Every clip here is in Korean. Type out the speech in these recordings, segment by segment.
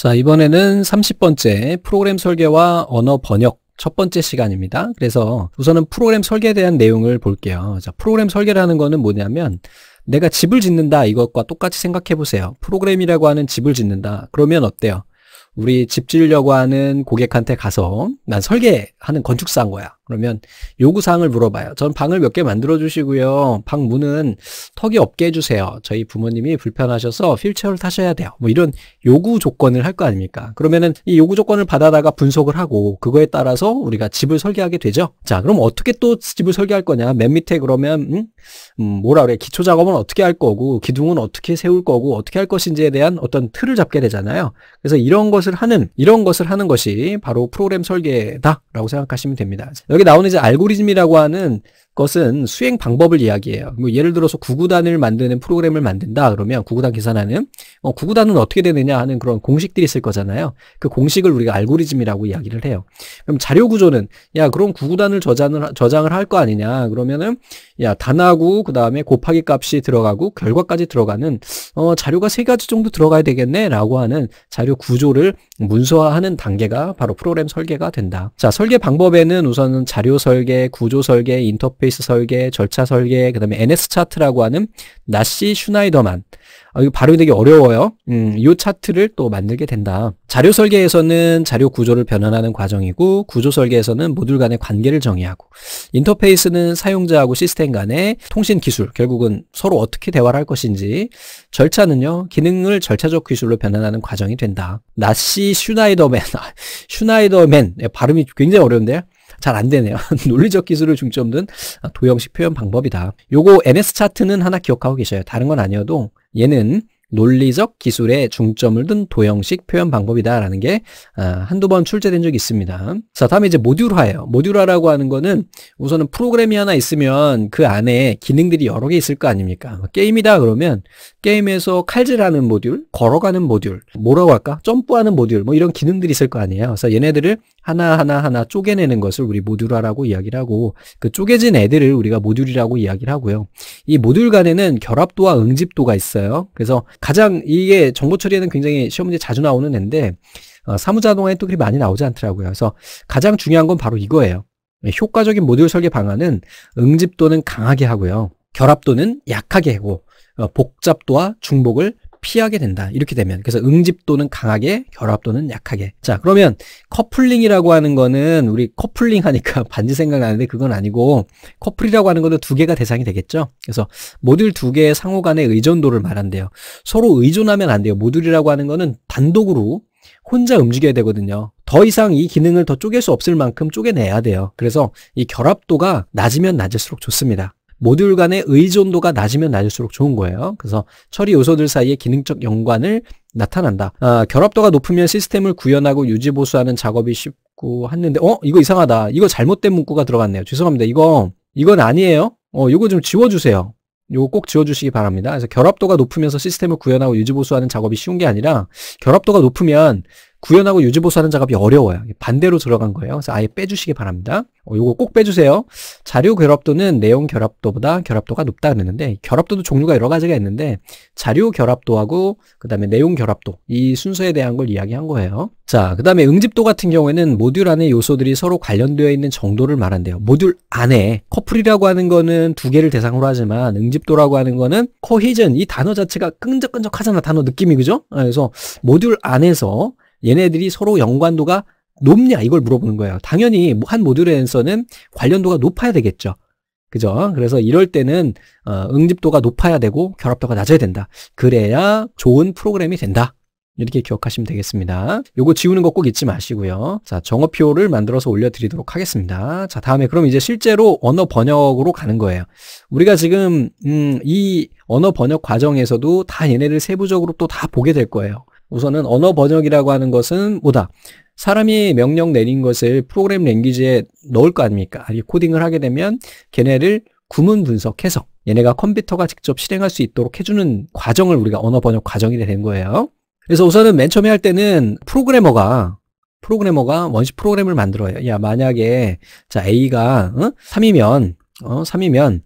자, 이번에는 30번째 프로그램 설계와 언어 번역 첫 번째 시간입니다. 그래서 우선은 프로그램 설계에 대한 내용을 볼게요. 자, 프로그램 설계라는 거는 뭐냐면 내가 집을 짓는다 이것과 똑같이 생각해 보세요. 프로그램이라고 하는 집을 짓는다. 그러면 어때요? 우리 집 지으려고 하는 고객한테 가서 난 설계하는 건축사인 거야. 그러면 요구사항을 물어봐요. 전 방을 몇 개 만들어 주시고요. 방 문은 턱이 없게 해주세요. 저희 부모님이 불편하셔서 휠체어를 타셔야 돼요. 뭐 이런 요구 조건을 할 거 아닙니까? 그러면은 이 요구 조건을 받아다가 분석을 하고 그거에 따라서 우리가 집을 설계하게 되죠. 자, 그럼 어떻게 또 집을 설계할 거냐? 맨 밑에 그러면 음, 음 뭐라 그래? 기초 작업은 어떻게 할 거고 기둥은 어떻게 세울 거고 어떻게 할 것인지에 대한 어떤 틀을 잡게 되잖아요. 그래서 이런 것을 하는 이런 것을 하는 것이 바로 프로그램 설계다라고 생각하시면 됩니다. 여기 여기 나오는 이제 알고리즘이라고 하는 것은 수행 방법을 이야기해요. 뭐 예를 들어서 구구단을 만드는 프로그램을 만든다 그러면 구구단 계산하는 어, 구구단은 어떻게 되느냐 하는 그런 공식들이 있을 거잖아요. 그 공식을 우리가 알고리즘이라고 이야기를 해요. 그럼 자료 구조는 야 그럼 구구단을 저장을 저장을 할 거 아니냐 그러면은 야 단하고 그 다음에 곱하기 값이 들어가고 결과까지 들어가는 어, 자료가 세 가지 정도 들어가야 되겠네라고 하는 자료 구조를 문서화하는 단계가 바로 프로그램 설계가 된다. 자 설계 방법에는 우선은 자료 설계, 구조 설계, 인터 데이터베이스 설계, 절차 설계, 그 다음에 NS 차트라고 하는 나시 슈나이더만 아, 이거 발음이 되게 어려워요. 음, 이 차트를 또 만들게 된다. 자료 설계에서는 자료 구조를 변환하는 과정이고 구조 설계에서는 모듈 간의 관계를 정의하고 인터페이스는 사용자하고 시스템 간의 통신 기술 결국은 서로 어떻게 대화를 할 것인지 절차는요 기능을 절차적 기술로 변환하는 과정이 된다. 나시 슈나이더맨 슈나이더맨 발음이 굉장히 어려운데요. 잘안 되네요. 논리적 기술을 중점둔 도형식 표현 방법이다. 요거 NS 차트는 하나 기억하고 계셔요. 다른 건 아니어도 얘는 논리적 기술에 중점을 둔 도형식 표현 방법이다라는 게 아, 한두 번 출제된 적이 있습니다. 자, 다음에 이제 모듈화예요. 모듈화라고 하는 거는 우선은 프로그램이 하나 있으면 그 안에 기능들이 여러 개 있을 거 아닙니까? 게임이다 그러면 게임에서 칼질하는 모듈, 걸어가는 모듈, 뭐라고 할까? 점프하는 모듈, 뭐 이런 기능들이 있을 거 아니에요. 그래서 얘네들을 하나하나 하나 쪼개내는 것을 우리 모듈화라고 이야기를 하고 그 쪼개진 애들을 우리가 모듈이라고 이야기를 하고요. 이 모듈 간에는 결합도와 응집도가 있어요. 그래서 가장 이게 정보 처리에는 굉장히 시험 문제 자주 나오는 앤데 어, 사무자동화에 또 그리 많이 나오지 않더라고요. 그래서 가장 중요한 건 바로 이거예요. 예, 효과적인 모듈 설계 방안은 응집도는 강하게 하고요. 결합도는 약하게 하고 어, 복잡도와 중복을 피하게 된다. 이렇게 되면 그래서 응집 도는 강하게, 결합 도는 약하게. 자, 그러면 커플링이라고 하는 거는 우리 커플링 하니까 반지 생각나는데 그건 아니고 커플이라고 하는 거는 두 개가 대상이 되겠죠. 그래서 모듈 두 개의 상호 간의 의존도를 말한대요. 서로 의존하면 안 돼요. 모듈이라고 하는 거는 단독으로 혼자 움직여야 되거든요. 더 이상 이 기능을 더 쪼갤 수 없을 만큼 쪼개내야 돼요. 그래서 이 결합도가 낮으면 낮을수록 좋습니다. 모듈 간의 의존도가 낮으면 낮을수록 좋은 거예요. 그래서 처리 요소들 사이의 기능적 연관을 나타난다. 아, 결합도가 높으면 시스템을 구현하고 유지 보수하는 작업이 쉽고 했는데 어 이거 이상하다. 이거 잘못된 문구가 들어갔네요. 죄송합니다. 이거 이건 아니에요. 어 이거 좀 지워주세요. 요거 꼭 지워주시기 바랍니다. 그래서 결합도가 높으면서 시스템을 구현하고 유지 보수하는 작업이 쉬운 게 아니라 결합도가 높으면 구현하고 유지보수하는 작업이 어려워요. 반대로 들어간 거예요. 그래서 아예 빼주시기 바랍니다. 어, 요거 꼭 빼주세요. 자료 결합도는 내용 결합도보다 결합도가 높다 그랬는데 결합도도 종류가 여러 가지가 있는데 자료 결합도하고 그 다음에 내용 결합도 이 순서에 대한 걸 이야기한 거예요. 자, 그 다음에 응집도 같은 경우에는 모듈 안에 요소들이 서로 관련되어 있는 정도를 말한대요. 모듈 안에 커플이라고 하는 거는 두 개를 대상으로 하지만 응집도라고 하는 거는 코히즌 이 단어 자체가 끈적끈적하잖아. 단어 느낌이 그죠? 아, 그래서 모듈 안에서 얘네들이 서로 연관도가 높냐 이걸 물어보는 거예요. 당연히 뭐 한모듈에서는 관련도가 높아야 되겠죠. 그죠? 그래서 이럴 때는 어, 응집도가 높아야 되고 결합도가 낮아야 된다. 그래야 좋은 프로그램이 된다. 이렇게 기억하시면 되겠습니다. 요거 지우는 거 꼭 잊지 마시고요. 자, 정어표를 만들어서 올려드리도록 하겠습니다. 자, 다음에 그럼 이제 실제로 언어 번역으로 가는 거예요. 우리가 지금 음, 이 언어 번역 과정에서도 다 얘네를 세부적으로 또 다 보게 될 거예요. 우선은 언어 번역이라고 하는 것은 뭐다? 사람이 명령 내린 것을 프로그램 랭귀지에 넣을 거 아닙니까? 아니, 코딩을 하게 되면 걔네를 구문 분석, 해서 얘네가 컴퓨터가 직접 실행할 수 있도록 해주는 과정을 우리가 언어 번역 과정이 된 거예요. 그래서 우선은 맨 처음에 할 때는 프로그래머가 프로그래머가 원시 프로그램을 만들어요. 야 만약에 자 A가 어? 3이면 어? 3이면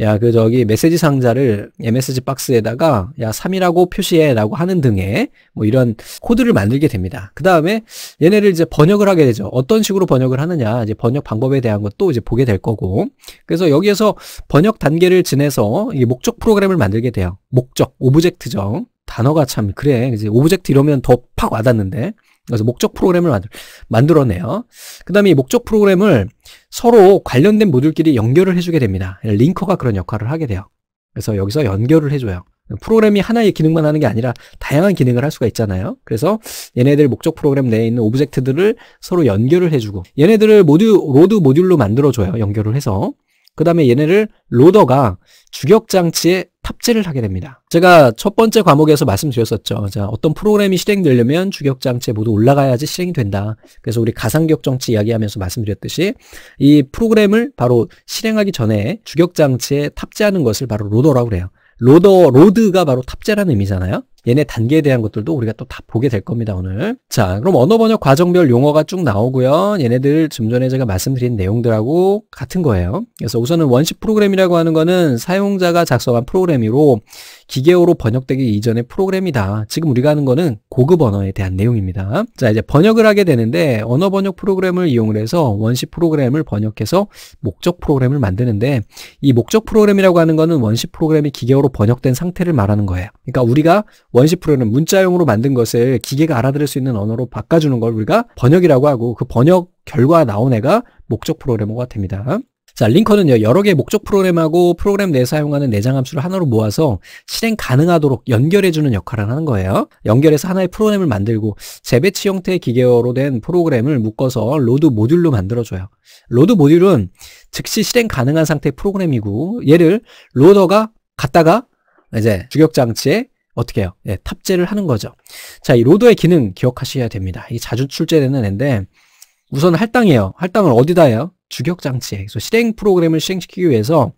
야, 그 저기 메시지 상자를 MSG 박스에다가 야, 3이라고 표시해라고 하는 등의 뭐 이런 코드를 만들게 됩니다. 그다음에 얘네를 이제 번역을 하게 되죠. 어떤 식으로 번역을 하느냐. 이제 번역 방법에 대한 것도 이제 보게 될 거고. 그래서 여기에서 번역 단계를 지내서 목적 프로그램을 만들게 돼요. 목적 오브젝트죠. 단어가 참 그래 이제 오브젝트 이러면 더 팍 와닿는데 그래서 목적 프로그램을 만들, 었네요그 다음에 이 목적 프로그램을 서로 관련된 모듈끼리 연결을 해주게 됩니다. 링커가 그런 역할을 하게 돼요. 그래서 여기서 연결을 해줘요. 프로그램이 하나의 기능만 하는 게 아니라 다양한 기능을 할 수가 있잖아요. 그래서 얘네들 목적 프로그램 내에 있는 오브젝트들을 서로 연결을 해주고 얘네들을 모듈, 로드 모듈로 만들어줘요. 연결을 해서. 그 다음에 얘네를 로더가 주격장치에 탑재를 하게 됩니다. 제가 첫 번째 과목에서 말씀드렸었죠. 자, 어떤 프로그램이 실행되려면 주격장치에 모두 올라가야지 실행이 된다. 그래서 우리 가상격정치 이야기하면서 말씀드렸듯이 이 프로그램을 바로 실행하기 전에 주격장치에 탑재하는 것을 바로 로더라고 그래요. 로더, 로드가 바로 탑재라는 의미잖아요. 얘네 단계에 대한 것들도 우리가 또 다 보게 될 겁니다, 오늘. 자, 그럼 언어 번역 과정별 용어가 쭉 나오고요. 얘네들 좀 전에 제가 말씀드린 내용들하고 같은 거예요. 그래서 우선은 원시 프로그램이라고 하는 거는 사용자가 작성한 프로그램이로 기계어로 번역되기 이전의 프로그램이다. 지금 우리가 하는 거는 고급 언어에 대한 내용입니다. 자, 이제 번역을 하게 되는데 언어 번역 프로그램을 이용을 해서 원시 프로그램을 번역해서 목적 프로그램을 만드는데 이 목적 프로그램이라고 하는 거는 원시 프로그램이 기계어로 번역된 상태를 말하는 거예요. 그러니까 우리가 원시 프로는 문자용으로 만든 것을 기계가 알아들을 수 있는 언어로 바꿔주는 걸 우리가 번역이라고 하고 그 번역 결과 나온 애가 목적 프로그램머가 됩니다. 자, 링커는요, 여러 개의 목적 프로그램하고 프로그램 내에 사용하는 내장 함수를 하나로 모아서 실행 가능하도록 연결해주는 역할을 하는 거예요. 연결해서 하나의 프로그램을 만들고 재배치 형태의 기계어로 된 프로그램을 묶어서 로드 모듈로 만들어줘요. 로드 모듈은 즉시 실행 가능한 상태의 프로그램이고 얘를 로더가 갔다가 이제 주격장치에 어떻게 해요? 네, 탑재를 하는 거죠. 자, 이로드의 기능 기억하셔야 됩니다. 이게 자주 출제되는 앤데 우선 할당이에요. 할당을 어디다 해요? 주격장치에. 그래서 실행 프로그램을 실행시키기 위해서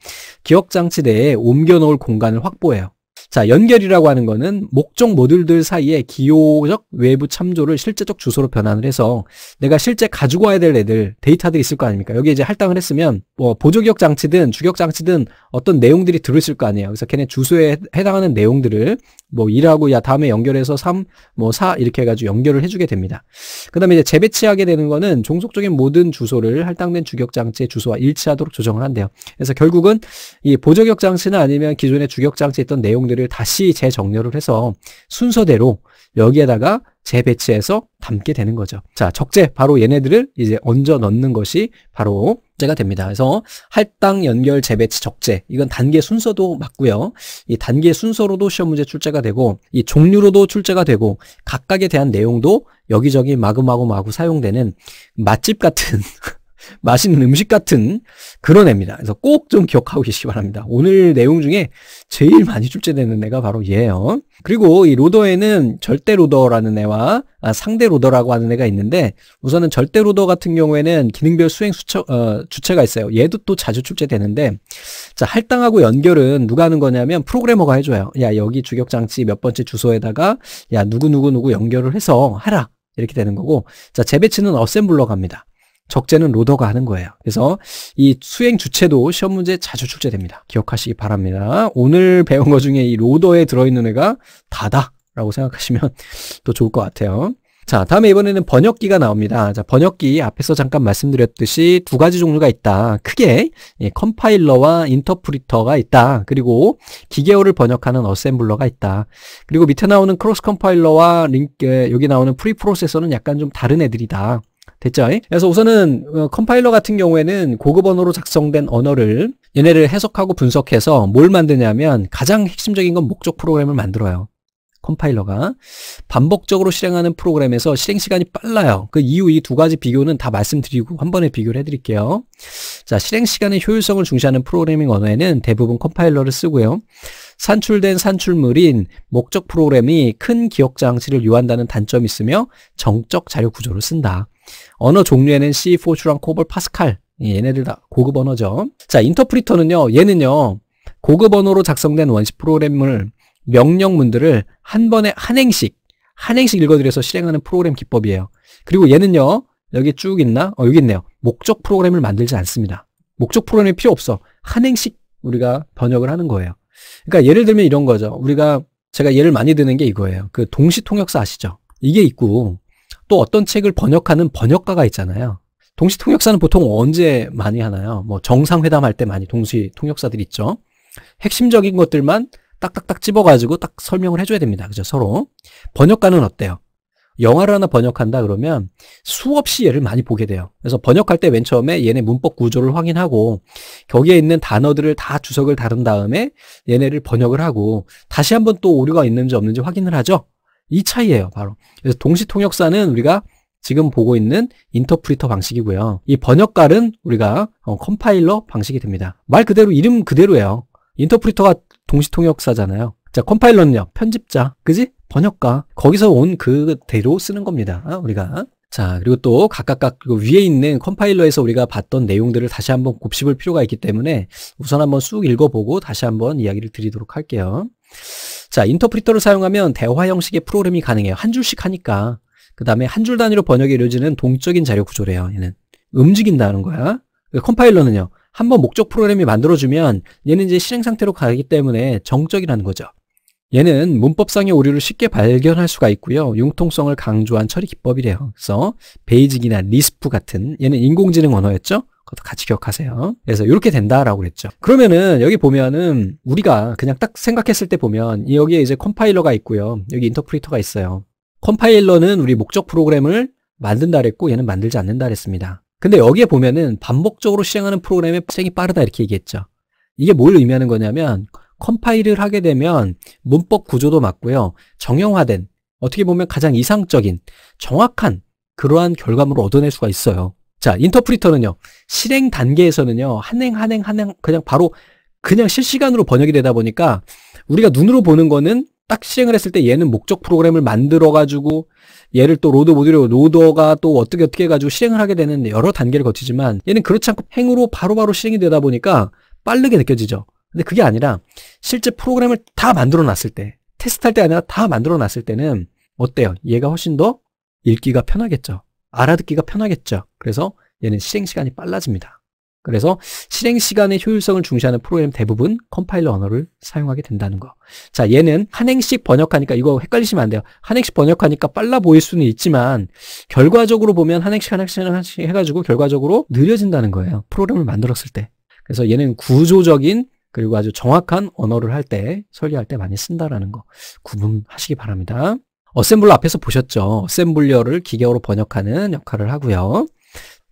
기억장치 내에 옮겨놓을 공간을 확보해요. 자, 연결이라고 하는 거는 목적 모듈들 사이에 기호적 외부 참조를 실제적 주소로 변환을 해서 내가 실제 가지고 와야 될 애들 데이터들이 있을 거 아닙니까? 여기 이제 할당을 했으면 뭐 보조격 장치든 주격 장치든 어떤 내용들이 들어있을 거 아니에요. 그래서 걔네 주소에 해당하는 내용들을 뭐 1하고 야 다음에 연결해서 3, 뭐 4 이렇게 해가지고 연결을 해주게 됩니다. 그 다음에 이제 재배치하게 되는 거는 종속적인 모든 주소를 할당된 주격 장치의 주소와 일치하도록 조정을 한대요. 그래서 결국은 이 보조격 장치나 아니면 기존의 주격 장치에 있던 내용들 것들을 다시 재정렬을 해서 순서대로 여기에다가 재배치해서 담게 되는 거죠. 자, 적재 바로 얘네들을 이제 얹어 넣는 것이 바로 제가 됩니다. 그래서 할당 연결 재배치 적재 이건 단계 순서도 맞고요. 이 단계 순서로도 시험 문제 출제가 되고 이 종류로도 출제가 되고 각각에 대한 내용도 여기저기 마구마구 마구 사용되는 맛집 같은 맛있는 음식 같은 그런 애입니다. 그래서 꼭 좀 기억하고 계시기 바랍니다. 오늘 내용 중에 제일 많이 출제되는 애가 바로 얘예요. 그리고 이 로더에는 절대 로더라는 애와 아, 상대 로더라고 하는 애가 있는데 우선은 절대 로더 같은 경우에는 기능별 수행 수처, 어, 주체가 있어요. 얘도 또 자주 출제되는데 자 할당하고 연결은 누가 하는 거냐면 프로그래머가 해줘요. 야 여기 주격장치 몇 번째 주소에다가 야 누구 누구 누구 연결을 해서 하라 이렇게 되는 거고 자 재배치는 어셈블러 갑니다. 적재는 로더가 하는 거예요. 그래서 이 수행 주체도 시험 문제 에 자주 출제됩니다. 기억하시기 바랍니다. 오늘 배운 것 중에 이 로더에 들어있는 애가 다다라고 생각하시면 또 좋을 것 같아요. 자, 다음에 이번에는 번역기가 나옵니다. 자, 번역기 앞에서 잠깐 말씀드렸듯이 두 가지 종류가 있다. 크게 예, 컴파일러와 인터프리터가 있다. 그리고 기계어를 번역하는 어셈블러가 있다. 그리고 밑에 나오는 크로스 컴파일러와 링크, 예, 여기 나오는 프리프로세서는 약간 좀 다른 애들이다. 됐죠? 그래서 우선은 어, 컴파일러 같은 경우에는 고급 언어로 작성된 언어를 얘네를 해석하고 분석해서 뭘 만드냐면 가장 핵심적인 건 목적 프로그램을 만들어요. 컴파일러가 반복적으로 실행하는 프로그램에서 실행 시간이 빨라요. 그이후이 두 가지 비교는 다 말씀드리고 한 번에 비교를 해드릴게요. 자, 실행 시간의 효율성을 중시하는 프로그래밍 언어에는 대부분 컴파일러를 쓰고요. 산출된 산출물인 목적 프로그램이 큰 기억 장치를 요한다는 단점이 있으며 정적 자료 구조를 쓴다. 언어 종류에는 C, 포슈랑 코볼, 파스칼 얘네들 다 고급 언어죠. 자, 인터프리터는요. 얘는요. 고급 언어로 작성된 원시 프로그램을 명령문들을 한 번에 한 행씩 한 행씩 읽어드려서 실행하는 프로그램 기법이에요. 그리고 얘는요. 여기 쭉 있나? 어, 여기 있네요. 목적 프로그램을 만들지 않습니다. 목적 프로그램이 필요 없어. 한 행씩 우리가 번역을 하는 거예요. 그러니까 예를 들면 이런 거죠. 우리가 제가 예를 많이 드는 게 이거예요. 그 동시 통역사 아시죠? 이게 있고 또 어떤 책을 번역하는 번역가가 있잖아요. 동시 통역사는 보통 언제 많이 하나요? 뭐 정상회담 할 때 많이 동시 통역사들 있죠. 핵심적인 것들만 딱딱딱 집어가지고 딱 설명을 해줘야 됩니다. 그죠? 서로. 번역가는 어때요? 영화를 하나 번역한다 그러면 수없이 얘를 많이 보게 돼요. 그래서 번역할 때 맨 처음에 얘네 문법 구조를 확인하고 거기에 있는 단어들을 다 주석을 다룬 다음에 얘네를 번역을 하고 다시 한번 또 오류가 있는지 없는지 확인을 하죠. 이 차이예요, 바로. 그래서 동시 통역사는 우리가 지금 보고 있는 인터프리터 방식이고요. 이 번역갈은 우리가 어, 컴파일러 방식이 됩니다. 말 그대로 이름 그대로예요. 인터프리터가 동시 통역사잖아요. 자, 컴파일러는요. 편집자. 그지? 번역가. 거기서 온 그대로 쓰는 겁니다. 어, 우리가. 자, 그리고 또 각각각 그 위에 있는 컴파일러에서 우리가 봤던 내용들을 다시 한번 곱씹을 필요가 있기 때문에 우선 한번 쑥 읽어보고 다시 한번 이야기를 드리도록 할게요. 자, 인터프리터를 사용하면 대화 형식의 프로그램이 가능해요. 한 줄씩 하니까. 그 다음에 한 줄 단위로 번역이 이루어지는 동적인 자료 구조래요. 얘는 움직인다는 거야. 그 컴파일러는요. 한번 목적 프로그램이 만들어주면 얘는 이제 실행 상태로 가기 때문에 정적이라는 거죠. 얘는 문법상의 오류를 쉽게 발견할 수가 있고요. 융통성을 강조한 처리 기법이래요. 그래서 베이직이나 리스프 같은 얘는 인공지능 언어였죠. 그것도 같이 기억하세요. 그래서 이렇게 된다라고 그랬죠. 그러면은 여기 보면은 우리가 그냥 딱 생각했을 때 보면 여기에 이제 컴파일러가 있고요. 여기 인터프리터가 있어요. 컴파일러는 우리 목적 프로그램을 만든다 그랬고 얘는 만들지 않는다 그랬습니다. 근데 여기에 보면은 반복적으로 실행하는 프로그램의 발생이 빠르다 이렇게 얘기했죠. 이게 뭘 의미하는 거냐면 컴파일을 하게 되면 문법 구조도 맞고요. 정형화된 어떻게 보면 가장 이상적인 정확한 그러한 결과물을 얻어낼 수가 있어요. 자, 인터프리터는요. 실행 단계에서는요. 한행 한행 한행 그냥 바로 그냥 실시간으로 번역이 되다 보니까 우리가 눈으로 보는 거는 딱 실행을 했을 때 얘는 목적 프로그램을 만들어 가지고 얘를 또 로드 모듈로 로더가 또 어떻게 어떻게 해 가지고 실행을 하게 되는 여러 단계를 거치지만 얘는 그렇지 않고 행으로 바로바로 바로 실행이 되다 보니까 빠르게 느껴지죠. 근데 그게 아니라 실제 프로그램을 다 만들어 놨을 때 테스트할 때 아니라 다 만들어 놨을 때는 어때요? 얘가 훨씬 더 읽기가 편하겠죠. 알아듣기가 편하겠죠. 그래서 얘는 실행 시간이 빨라집니다. 그래서 실행 시간의 효율성을 중시하는 프로그램 대부분 컴파일러 언어를 사용하게 된다는 거. 자, 얘는 한 행씩 번역하니까 이거 헷갈리시면 안 돼요. 한 행씩 번역하니까 빨라 보일 수는 있지만 결과적으로 보면 한 행씩 한 행씩 한 행씩 해가지고 결과적으로 느려진다는 거예요. 프로그램을 만들었을 때. 그래서 얘는 구조적인 그리고 아주 정확한 언어를 할 때, 설계할 때 많이 쓴다라는 거 구분하시기 바랍니다. 어셈블러 앞에서 보셨죠. 어셈블러를 기계어로 번역하는 역할을 하고요.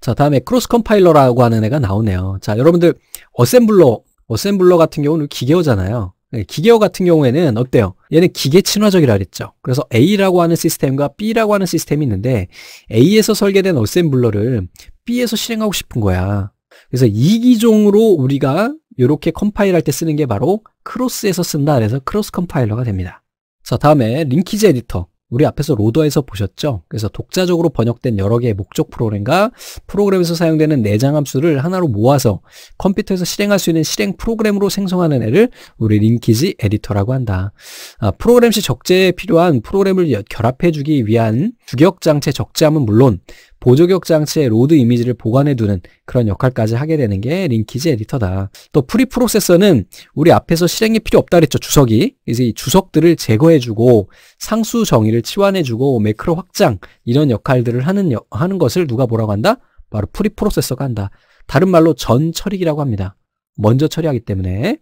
자, 다음에 크로스 컴파일러라고 하는 애가 나오네요. 자, 여러분들 어셈블러, 어셈블러 같은 경우는 기계어잖아요. 예, 기계어 같은 경우에는 어때요? 얘는 기계 친화적이라 그랬죠. 그래서 A라고 하는 시스템과 B라고 하는 시스템이 있는데 A에서 설계된 어셈블러를 B에서 실행하고 싶은 거야. 그래서 이기종으로 우리가 이렇게 컴파일할 때 쓰는 게 바로 크로스에서 쓴다 그래서 크로스 컴파일러가 됩니다. 자, 다음에 링키지 에디터. 우리 앞에서 로더에서 보셨죠? 그래서 독자적으로 번역된 여러 개의 목적 프로그램과 프로그램에서 사용되는 내장 함수를 하나로 모아서 컴퓨터에서 실행할 수 있는 실행 프로그램으로 생성하는 애를 우리 링키지 에디터라고 한다. 아, 프로그램 시 적재에 필요한 프로그램을 결합해주기 위한 주격장치 적재함은 물론 보조격 장치의 로드 이미지를 보관해 두는 그런 역할까지 하게 되는 게 링키지 에디터다. 또 프리 프로세서는 우리 앞에서 실행이 필요 없다 그랬죠. 주석이. 이제 이 주석들을 제거해 주고 상수 정의를 치환해 주고 매크로 확장 이런 역할들을 하는 여, 하는 것을 누가 보라고 한다? 바로 프리 프로세서가 한다. 다른 말로 전 처리기라고 합니다. 먼저 처리하기 때문에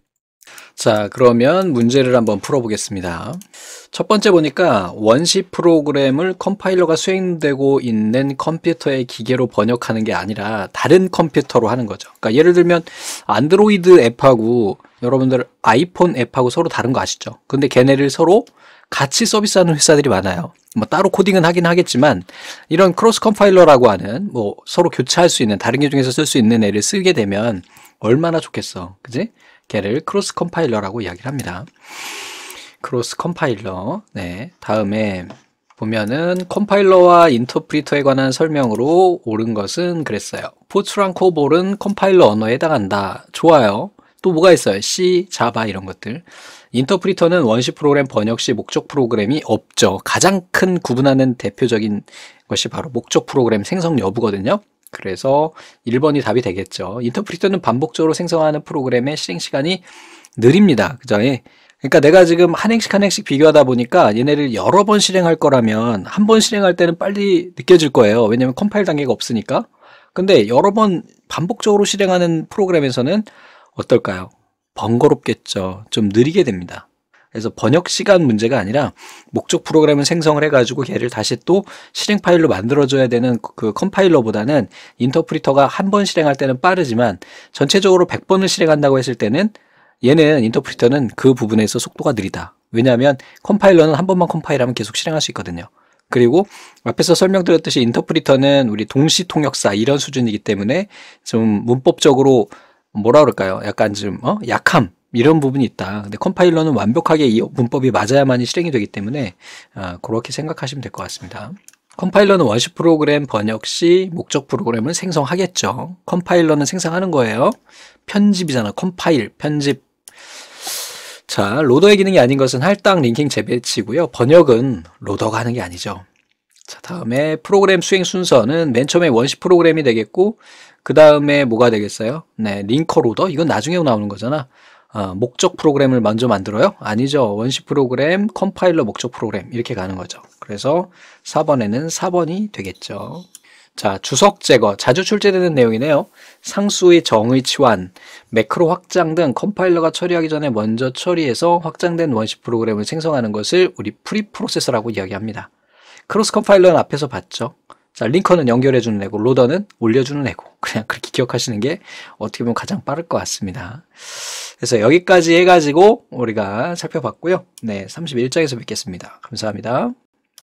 자, 그러면 문제를 한번 풀어보겠습니다. 첫 번째 보니까 원시 프로그램을 컴파일러가 수행되고 있는 컴퓨터의 기계로 번역하는 게 아니라 다른 컴퓨터로 하는 거죠. 그러니까 예를 들면 안드로이드 앱하고 여러분들 아이폰 앱하고 서로 다른 거 아시죠? 근데 걔네를 서로 같이 서비스하는 회사들이 많아요. 뭐 따로 코딩은 하긴 하겠지만 이런 크로스 컴파일러라고 하는 뭐 서로 교차할 수 있는 다른 기종에서쓸 수 있는 애를 쓰게 되면 얼마나 좋겠어. 그지? 걔를 크로스 컴파일러라고 이야기를 합니다. 크로스 컴파일러. 네. 다음에 보면은 컴파일러와 인터프리터에 관한 설명으로 옳은 것은 그랬어요. 포츠랑 코볼은 컴파일러 언어에 해당한다. 좋아요. 또 뭐가 있어요? C, 자바 이런 것들. 인터프리터는 원시 프로그램 번역 시 목적 프로그램이 없죠. 가장 큰 구분하는 대표적인 것이 바로 목적 프로그램 생성 여부거든요. 그래서 1번이 답이 되겠죠. 인터프리터는 반복적으로 생성하는 프로그램의 실행 시간이 느립니다. 그 전에. 그러니까 내가 지금 한 행씩 한 행씩 비교하다 보니까 얘네를 여러 번 실행할 거라면 한 번 실행할 때는 빨리 느껴질 거예요. 왜냐면 컴파일 단계가 없으니까. 근데 여러 번 반복적으로 실행하는 프로그램에서는 어떨까요? 번거롭겠죠. 좀 느리게 됩니다. 그래서 번역 시간 문제가 아니라 목적 프로그램을 생성을 해가지고 걔를 다시 또 실행 파일로 만들어줘야 되는 그, 그 컴파일러보다는 인터프리터가 한 번 실행할 때는 빠르지만 전체적으로 100번을 실행한다고 했을 때는 얘는 인터프리터는 그 부분에서 속도가 느리다. 왜냐하면 컴파일러는 한 번만 컴파일하면 계속 실행할 수 있거든요. 그리고 앞에서 설명드렸듯이 인터프리터는 우리 동시 통역사 이런 수준이기 때문에 좀 문법적으로 뭐라 그럴까요? 약간 좀 어? 약함 이런 부분이 있다. 근데 컴파일러는 완벽하게 이 문법이 맞아야만이 실행이 되기 때문에 아, 그렇게 생각하시면 될 것 같습니다. 컴파일러는 원시 프로그램 번역 시 목적 프로그램을 생성하겠죠. 컴파일러는 생성하는 거예요. 편집이잖아. 컴파일, 편집. 자, 로더의 기능이 아닌 것은 할당, 링킹, 재배치고요. 번역은 로더가 하는 게 아니죠. 자, 다음에 프로그램 수행 순서는 맨 처음에 원시 프로그램이 되겠고, 그 다음에 뭐가 되겠어요? 네, 링커 로더? 이건 나중에 나오는 거잖아. 어, 목적 프로그램을 먼저 만들어요? 아니죠. 원시 프로그램, 컴파일러 목적 프로그램 이렇게 가는 거죠. 그래서 4번에는 4번이 되겠죠. 자, 주석 제거, 자주 출제되는 내용이네요. 상수의 정의 치환, 매크로 확장 등 컴파일러가 처리하기 전에 먼저 처리해서 확장된 원시 프로그램을 생성하는 것을 우리 프리프로세서라고 이야기합니다. 크로스 컴파일러는 앞에서 봤죠. 자, 링커는 연결해주는 애고, 로더는 올려주는 애고. 그냥 그렇게 기억하시는 게 어떻게 보면 가장 빠를 것 같습니다. 그래서 여기까지 해가지고 우리가 살펴봤고요. 네, 31장에서 뵙겠습니다. 감사합니다.